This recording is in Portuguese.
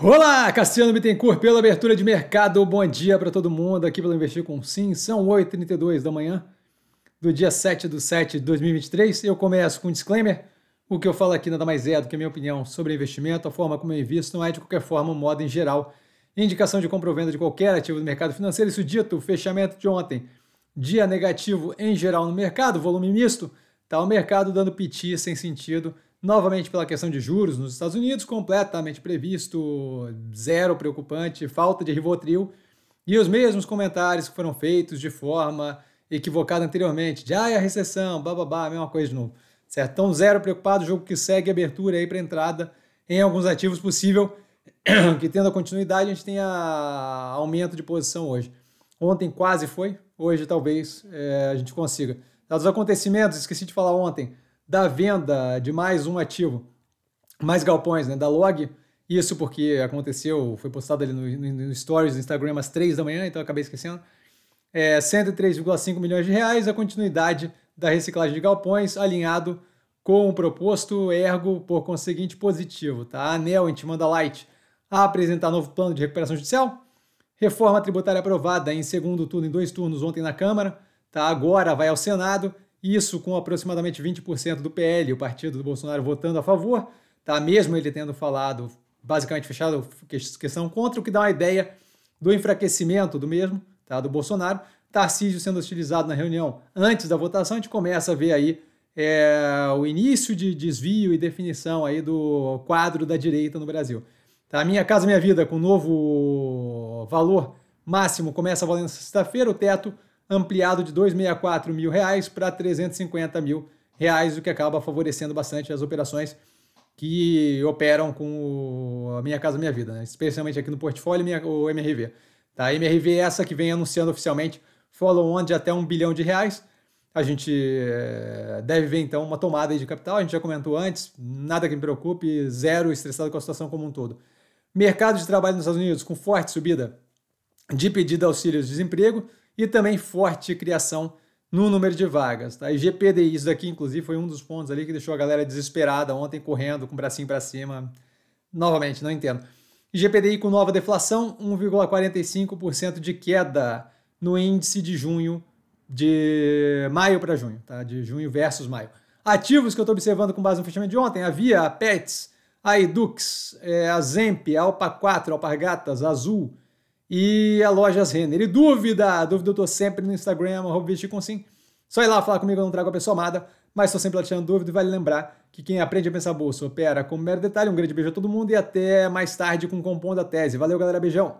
Olá, Cassiano Bittencourt, pela abertura de mercado. Bom dia para todo mundo aqui pelo Investir com Sim. São 8h32 da manhã do dia 7 de 7 de 2023. Eu começo com um disclaimer. O que eu falo aqui nada mais é do que a minha opinião sobre investimento, a forma como eu invisto, não é de qualquer forma, um modo em geral. Indicação de compra ou venda de qualquer ativo do mercado financeiro. Isso dito, fechamento de ontem. Dia negativo em geral no mercado, volume misto. Tá o mercado dando piti sem sentido novamente pela questão de juros nos Estados Unidos, completamente previsto, zero preocupante, falta de Rivotril, e os mesmos comentários que foram feitos de forma equivocada anteriormente, de ah, é a recessão, bababá, mesma coisa de novo. Certo? Então, zero preocupado, jogo que segue abertura aí para entrada em alguns ativos possível, que tendo a continuidade, a gente tenha aumento de posição hoje. Ontem quase foi, hoje talvez é, a gente consiga. Dados acontecimentos, esqueci de falar ontem, da venda de mais um ativo, mais galpões, né, da Log. Isso porque aconteceu, foi postado ali no, no, no Stories do Instagram às 3 da manhã, então acabei esquecendo. É, 103,5 milhões de reais, a continuidade da reciclagem de galpões, alinhado com o proposto, ergo, por conseguinte, positivo. Tá? A ANEL, a gente manda light a apresentar novo plano de recuperação judicial. Reforma tributária aprovada em segundo turno, em dois turnos ontem na Câmara, tá? agora vai ao Senado isso com aproximadamente 20% do PL, o partido do Bolsonaro, votando a favor, tá? mesmo ele tendo falado, basicamente fechado questão contra, o que dá uma ideia do enfraquecimento do mesmo, tá? do Bolsonaro. Tarcísio sendo utilizado na reunião antes da votação, a gente começa a ver aí é, o início de desvio e definição aí do quadro da direita no Brasil. Tá? Minha Casa Minha Vida, com novo valor máximo, começa valendo sexta-feira, o teto ampliado de 264 mil reais para 350 mil reais, o que acaba favorecendo bastante as operações que operam com a Minha Casa Minha Vida, né? especialmente aqui no portfólio minha, o MRV. Tá? A MRV é essa que vem anunciando oficialmente follow-on de até um bilhão de reais. A gente eh, deve ver então uma tomada de capital, a gente já comentou antes, nada que me preocupe, zero estressado com a situação como um todo. Mercado de trabalho nos Estados Unidos com forte subida de pedido de auxílio de desemprego, e também forte criação no número de vagas. Tá? E GPDI, isso daqui, inclusive, foi um dos pontos ali que deixou a galera desesperada ontem, correndo com o bracinho para cima. Novamente, não entendo. GPDI com nova deflação, 1,45% de queda no índice de junho, de maio para junho, tá? de junho versus maio. Ativos que eu estou observando com base no fechamento de ontem, havia a Pets, a Edux, é, a Zemp, a Alpa 4, a Alpargatas, a Azul, e a Lojas Renner. E dúvida? Dúvida eu tô sempre no Instagram, @vestirconsim. Só ir lá falar comigo, eu não trago a pessoa amada, mas tô sempre tirando dúvida e vale lembrar que quem aprende a pensar bolsa opera com um mero detalhe. Um grande beijo a todo mundo e até mais tarde com o Compondo a Tese. Valeu, galera. Beijão!